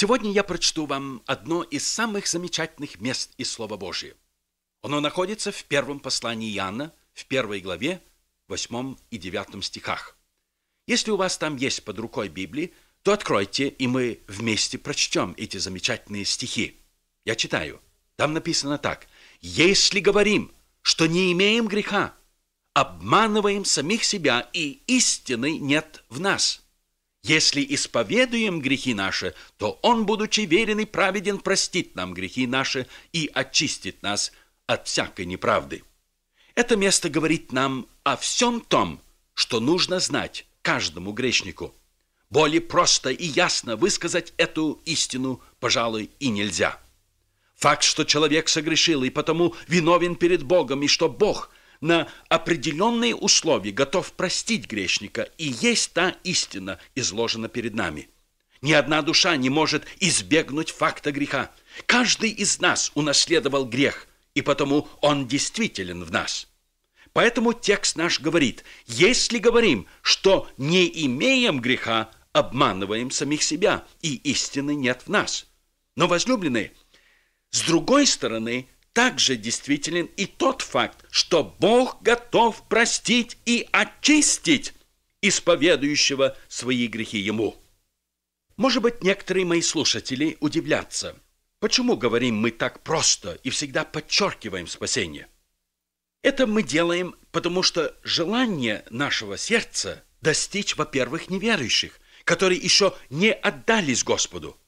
Сегодня я прочту вам одно из самых замечательных мест из Слова Божия. Оно находится в первом послании Иоанна, в первой главе, восьмом и девятом стихах. Если у вас там есть под рукой Библии, то откройте, и мы вместе прочтем эти замечательные стихи. Я читаю. Там написано так. «Если говорим, что не имеем греха, обманываем самих себя, и истины нет в нас». Если исповедуем грехи наши, то Он, будучи верен и праведен, простит нам грехи наши и очистит нас от всякой неправды. Это место говорит нам о всем том, что нужно знать каждому грешнику. Более просто и ясно высказать эту истину, пожалуй, и нельзя. Факт, что человек согрешил и потому виновен перед Богом, и что Бог – на определенные условия готов простить грешника, и есть та истина, изложена перед нами. Ни одна душа не может избегнуть факта греха. Каждый из нас унаследовал грех, и потому он действителен в нас. Поэтому текст наш говорит, если говорим, что не имеем греха, обманываем самих себя, и истины нет в нас. Но, возлюбленные, с другой стороны – также действителен и тот факт, что Бог готов простить и очистить исповедующего свои грехи ему. Может быть, некоторые мои слушатели удивлятся, почему говорим мы так просто и всегда подчеркиваем спасение. Это мы делаем, потому что желание нашего сердца достичь, во-первых, неверующих, которые еще не отдались Господу,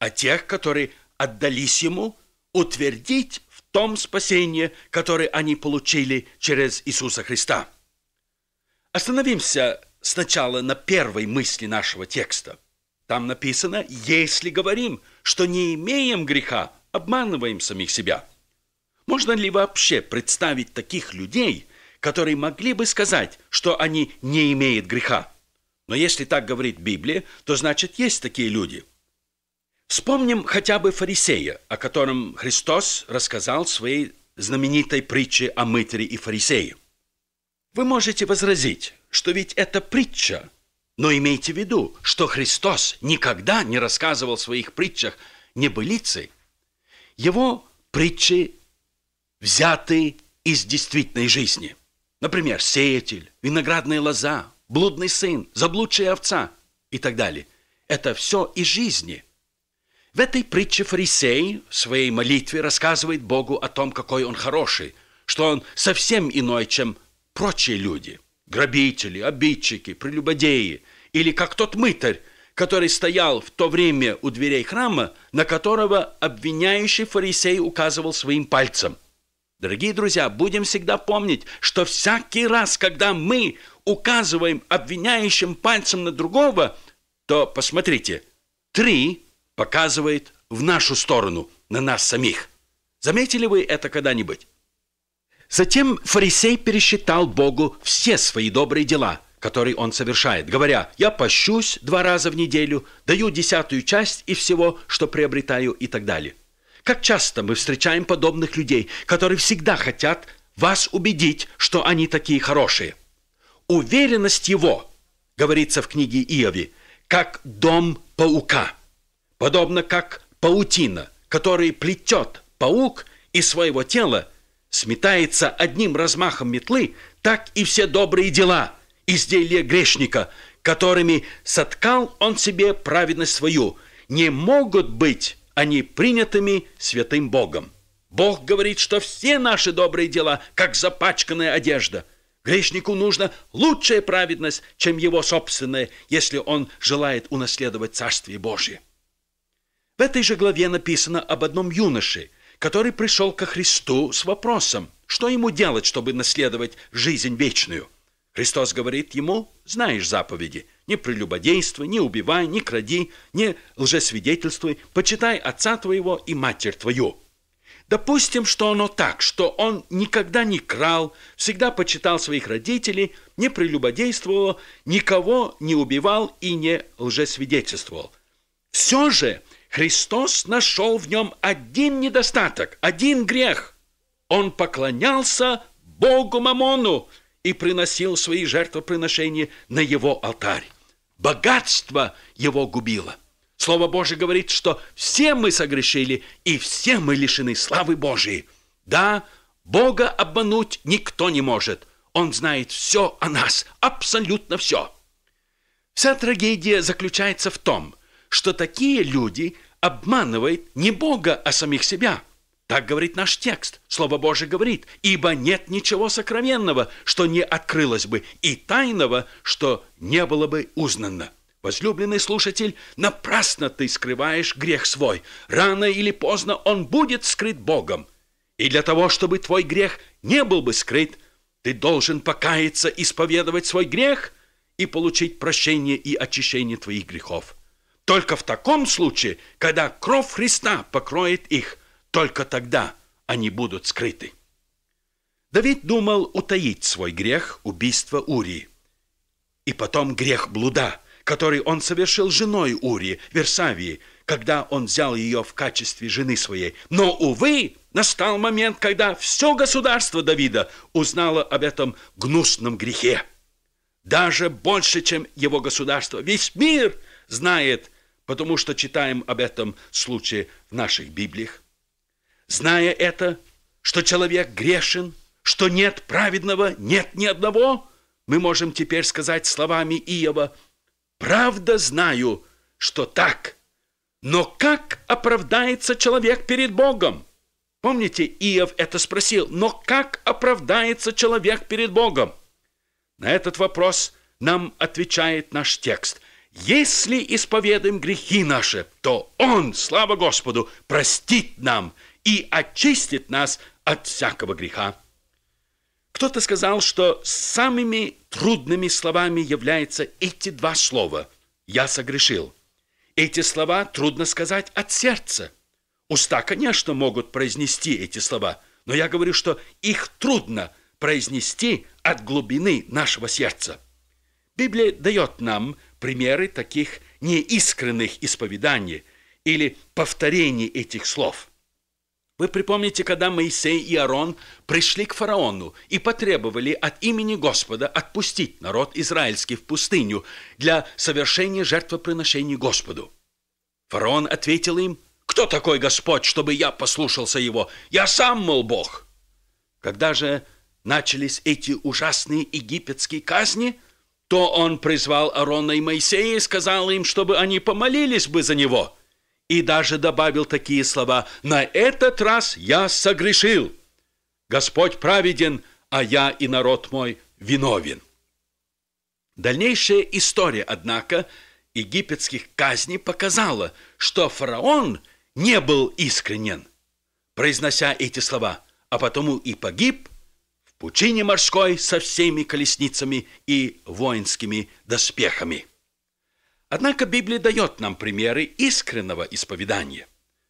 а тех, которые отдались Ему, утвердить том спасении, которое они получили через Иисуса Христа. Остановимся сначала на первой мысли нашего текста. Там написано, если говорим, что не имеем греха, обманываем самих себя. Можно ли вообще представить таких людей, которые могли бы сказать, что они не имеют греха? Но если так говорит Библия, то значит есть такие люди – Вспомним хотя бы фарисея, о котором Христос рассказал в своей знаменитой притче о мытаре и фарисее. Вы можете возразить, что ведь это притча, но имейте в виду, что Христос никогда не рассказывал в своих притчах небылицы. Его притчи взяты из действительной жизни. Например, сеятель, виноградная лоза, блудный сын, заблудшая овца и так далее. Это все из жизни – в этой притче фарисей в своей молитве рассказывает Богу о том, какой он хороший, что он совсем иной, чем прочие люди, грабители, обидчики, прелюбодеи, или как тот мытарь, который стоял в то время у дверей храма, на которого обвиняющий фарисей указывал своим пальцем. Дорогие друзья, будем всегда помнить, что всякий раз, когда мы указываем обвиняющим пальцем на другого, то посмотрите, три – показывает в нашу сторону, на нас самих. Заметили вы это когда-нибудь? Затем фарисей пересчитал Богу все свои добрые дела, которые он совершает, говоря, «Я пощусь два раза в неделю, даю десятую часть и всего, что приобретаю» и так далее. Как часто мы встречаем подобных людей, которые всегда хотят вас убедить, что они такие хорошие. Уверенность его, говорится в книге Иови, как дом паука – подобно как паутина, которой плетет паук из своего тела, сметается одним размахом метлы, так и все добрые дела, изделия грешника, которыми соткал он себе праведность свою, не могут быть они принятыми святым Богом. Бог говорит, что все наши добрые дела, как запачканная одежда. Грешнику нужна лучшая праведность, чем его собственная, если он желает унаследовать Царствие Божие. В этой же главе написано об одном юноше, который пришел ко Христу с вопросом, что ему делать, чтобы наследовать жизнь вечную. Христос говорит ему, знаешь заповеди, не прелюбодействуй, не убивай, не кради, не лжесвидетельствуй, почитай отца твоего и матерь твою. Допустим, что оно так, что он никогда не крал, всегда почитал своих родителей, не прелюбодействовал, никого не убивал и не лжесвидетельствовал. Все же Христос нашел в нем один недостаток, один грех. Он поклонялся Богу Мамону и приносил свои жертвоприношения на его алтарь. Богатство его губило. Слово Божие говорит, что все мы согрешили и все мы лишены славы Божией. Да, Бога обмануть никто не может. Он знает все о нас, абсолютно все. Вся трагедия заключается в том, что такие люди обманывают не Бога, а самих себя. Так говорит наш текст. Слово Божие говорит, ибо нет ничего сокровенного, что не открылось бы, и тайного, что не было бы узнано. Возлюбленный слушатель, напрасно ты скрываешь грех свой. Рано или поздно он будет скрыт Богом. И для того, чтобы твой грех не был бы скрыт, ты должен покаяться, исповедовать свой грех и получить прощение и очищение твоих грехов. Только в таком случае, когда кровь Христа покроет их, только тогда они будут скрыты. Давид думал утаить свой грех убийства Урии. И потом грех блуда, который он совершил женой Урии, Версавии, когда он взял ее в качестве жены своей. Но, увы, настал момент, когда все государство Давида узнало об этом гнусном грехе. Даже больше, чем его государство. Весь мир знает потому что читаем об этом случае в наших Библиях. Зная это, что человек грешен, что нет праведного, нет ни одного, мы можем теперь сказать словами Иова, «Правда знаю, что так, но как оправдается человек перед Богом?» Помните, Иов это спросил, «Но как оправдается человек перед Богом?» На этот вопрос нам отвечает наш текст – если исповедаем грехи наши, то Он, слава Господу, простит нам и очистит нас от всякого греха. Кто-то сказал, что самыми трудными словами являются эти два слова «я согрешил». Эти слова трудно сказать от сердца. Уста, конечно, могут произнести эти слова, но я говорю, что их трудно произнести от глубины нашего сердца. Библия дает нам примеры таких неискренных исповеданий или повторений этих слов. Вы припомните, когда Моисей и Аарон пришли к фараону и потребовали от имени Господа отпустить народ израильский в пустыню для совершения жертвоприношений Господу. Фараон ответил им, «Кто такой Господь, чтобы я послушался его? Я сам, мол, Бог!» Когда же начались эти ужасные египетские казни – то он призвал Аарона и Моисея и сказал им, чтобы они помолились бы за него. И даже добавил такие слова «На этот раз я согрешил! Господь праведен, а я и народ мой виновен!» Дальнейшая история, однако, египетских казней показала, что фараон не был искренен. Произнося эти слова, а потому и погиб – пучине морской со всеми колесницами и воинскими доспехами. Однако Библия дает нам примеры искреннего исповедания.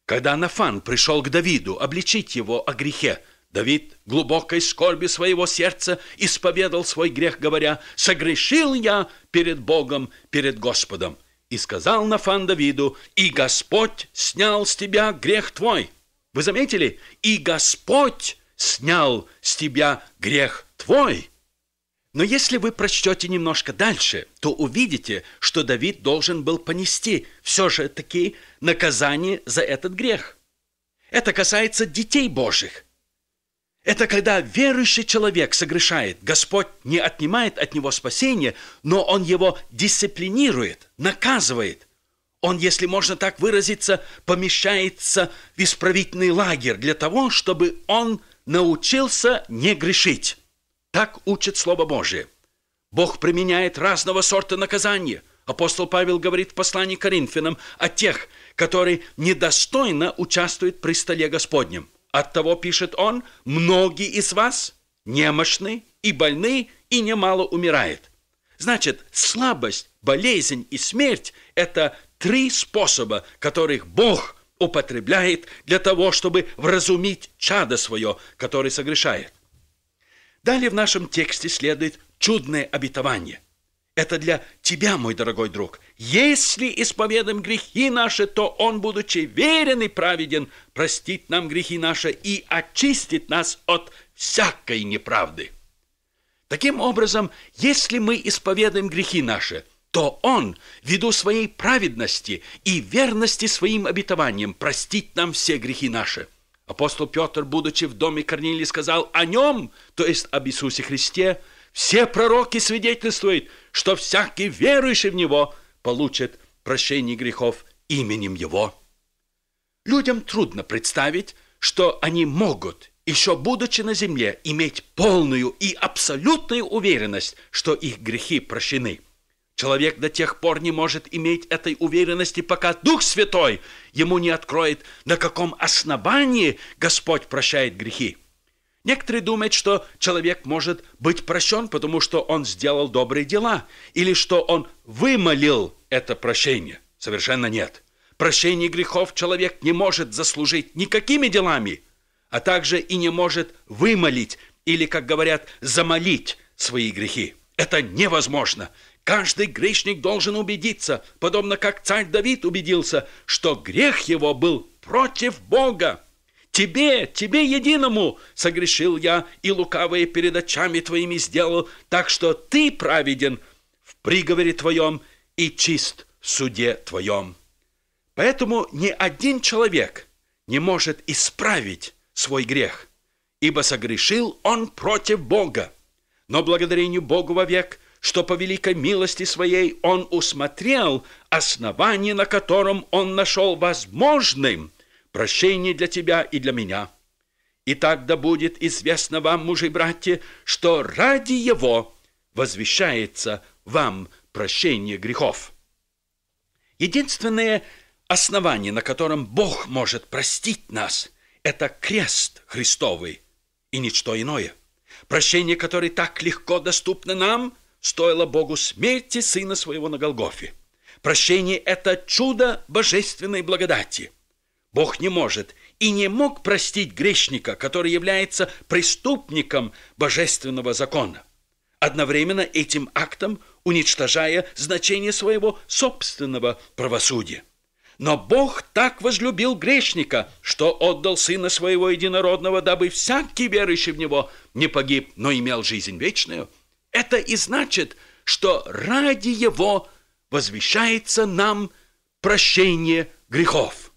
Когда Нафан пришел к Давиду обличить его о грехе, Давид глубокой скорби своего сердца исповедал свой грех, говоря, «Согрешил я перед Богом, перед Господом». И сказал Нафан Давиду, «И Господь снял с тебя грех твой». Вы заметили? «И Господь снял с тебя грех твой. Но если вы прочтете немножко дальше, то увидите, что Давид должен был понести все же таки наказание за этот грех. Это касается детей Божьих. Это когда верующий человек согрешает, Господь не отнимает от него спасение, но Он его дисциплинирует, наказывает. Он, если можно так выразиться, помещается в исправительный лагерь для того, чтобы он научился не грешить. Так учит Слово Божие. Бог применяет разного сорта наказания. Апостол Павел говорит в послании к Коринфянам о тех, которые недостойно участвуют при столе Господнем. Оттого, пишет он, многие из вас немощны и больны, и немало умирает. Значит, слабость, болезнь и смерть – это три способа, которых Бог употребляет для того, чтобы вразумить чадо свое, который согрешает. Далее в нашем тексте следует чудное обетование. Это для тебя, мой дорогой друг. Если исповедуем грехи наши, то Он, будучи верен и праведен, простит нам грехи наши и очистит нас от всякой неправды. Таким образом, если мы исповедуем грехи наши – то Он, ввиду своей праведности и верности своим обетованиям, простит нам все грехи наши. Апостол Петр, будучи в доме Корнилии, сказал о нем, то есть об Иисусе Христе, все пророки свидетельствуют, что всякий верующий в Него получит прощение грехов именем Его. Людям трудно представить, что они могут, еще будучи на земле, иметь полную и абсолютную уверенность, что их грехи прощены – Человек до тех пор не может иметь этой уверенности, пока Дух Святой ему не откроет, на каком основании Господь прощает грехи. Некоторые думают, что человек может быть прощен, потому что он сделал добрые дела, или что он вымолил это прощение. Совершенно нет. Прощение грехов человек не может заслужить никакими делами, а также и не может вымолить или, как говорят, замолить свои грехи. Это невозможно. Каждый грешник должен убедиться, подобно как царь Давид убедился, что грех его был против Бога. Тебе, тебе единому согрешил я и лукавые перед очами твоими сделал, так что ты праведен в приговоре твоем и чист в суде твоем. Поэтому ни один человек не может исправить свой грех, ибо согрешил он против Бога. Но благодарению Богу вовек – что по великой милости своей он усмотрел основание, на котором он нашел возможным прощение для тебя и для меня. И так да будет известно вам, мужи и братья, что ради его возвещается вам прощение грехов. Единственное основание, на котором Бог может простить нас, это крест Христовый и ничто иное. Прощение, которое так легко доступно нам – стоило Богу смерти сына своего на Голгофе. Прощение – это чудо божественной благодати. Бог не может и не мог простить грешника, который является преступником божественного закона, одновременно этим актом уничтожая значение своего собственного правосудия. Но Бог так возлюбил грешника, что отдал Сына Своего Единородного, дабы всякий верующий в Него не погиб, но имел жизнь вечную – это и значит, что ради его возвещается нам прощение грехов.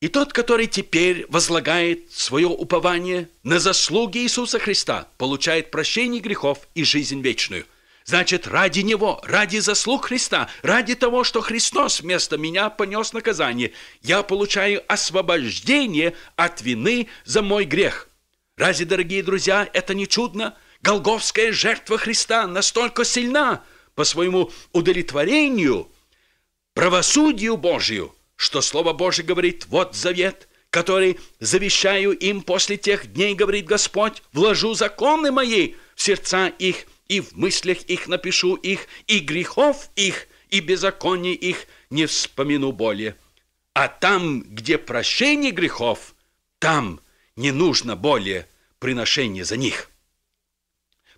И тот, который теперь возлагает свое упование на заслуги Иисуса Христа, получает прощение грехов и жизнь вечную. Значит, ради Него, ради заслуг Христа, ради того, что Христос вместо меня понес наказание, я получаю освобождение от вины за мой грех. Разве, дорогие друзья, это не чудно? – Голговская жертва Христа настолько сильна по своему удовлетворению, правосудию Божию, что Слово Божие говорит «Вот завет» который завещаю им после тех дней, говорит Господь, вложу законы мои в сердца их, и в мыслях их напишу их, и грехов их, и беззаконий их не вспомину более. А там, где прощение грехов, там не нужно более приношение за них».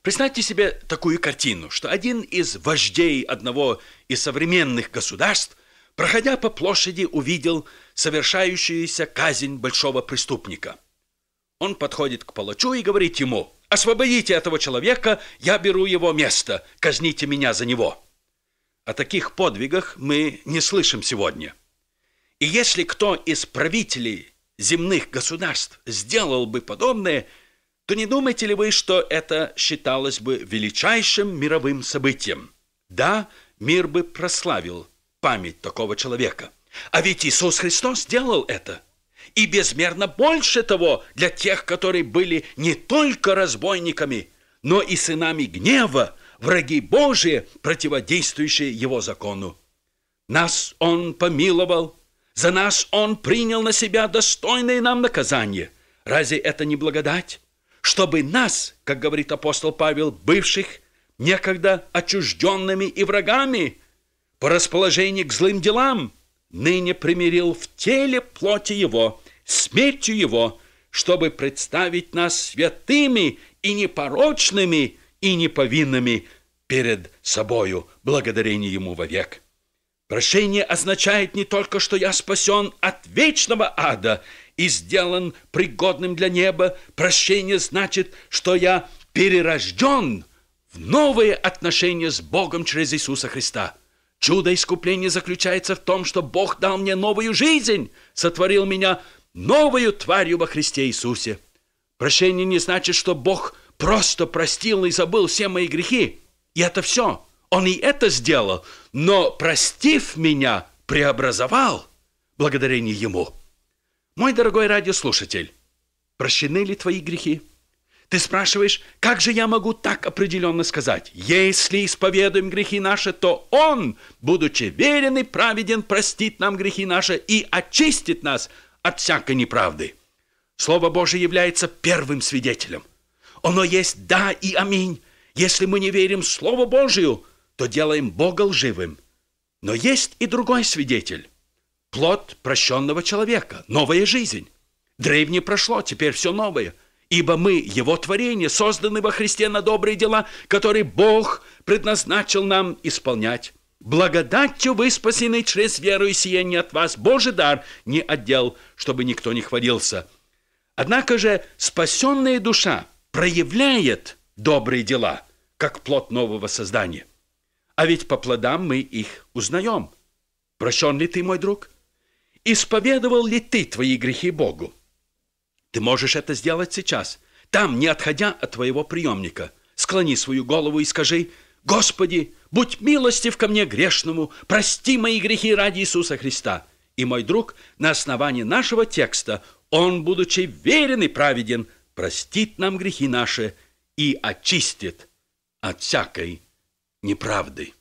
Представьте себе такую картину, что один из вождей одного из современных государств, проходя по площади, увидел совершающуюся казнь большого преступника. Он подходит к палачу и говорит ему, «Освободите этого человека, я беру его место, казните меня за него». О таких подвигах мы не слышим сегодня. И если кто из правителей земных государств сделал бы подобное – то не думаете ли вы, что это считалось бы величайшим мировым событием? Да, мир бы прославил память такого человека. А ведь Иисус Христос сделал это. И безмерно больше того для тех, которые были не только разбойниками, но и сынами гнева, враги Божии, противодействующие его закону. Нас он помиловал, за нас он принял на себя достойное нам наказание. Разве это не благодать? чтобы нас, как говорит апостол Павел, бывших некогда отчужденными и врагами по расположению к злым делам, ныне примирил в теле плоти его, смертью его, чтобы представить нас святыми и непорочными и неповинными перед собою, благодарение ему вовек. Прошение означает не только, что я спасен от вечного ада – и сделан пригодным для неба. Прощение значит, что я перерожден в новые отношения с Богом через Иисуса Христа. Чудо искупления заключается в том, что Бог дал мне новую жизнь, сотворил меня новую тварью во Христе Иисусе. Прощение не значит, что Бог просто простил и забыл все мои грехи. И это все. Он и это сделал, но, простив меня, преобразовал благодарение Ему. Мой дорогой радиослушатель, прощены ли твои грехи? Ты спрашиваешь, как же я могу так определенно сказать? Если исповедуем грехи наши, то Он, будучи верен и праведен, простит нам грехи наши и очистит нас от всякой неправды. Слово Божие является первым свидетелем. Оно есть «да» и «аминь». Если мы не верим Слову Божию, то делаем Бога лживым. Но есть и другой свидетель плод прощенного человека, новая жизнь. Древнее прошло, теперь все новое. Ибо мы, его творение, созданы во Христе на добрые дела, которые Бог предназначил нам исполнять. Благодатью вы спасены через веру и сияние от вас. Божий дар не отдел, чтобы никто не хвалился. Однако же спасенная душа проявляет добрые дела, как плод нового создания. А ведь по плодам мы их узнаем. Прощен ли ты, мой друг? исповедовал ли ты твои грехи Богу? Ты можешь это сделать сейчас, там, не отходя от твоего приемника. Склони свою голову и скажи, «Господи, будь милостив ко мне грешному, прости мои грехи ради Иисуса Христа». И мой друг, на основании нашего текста, он, будучи верен и праведен, простит нам грехи наши и очистит от всякой неправды.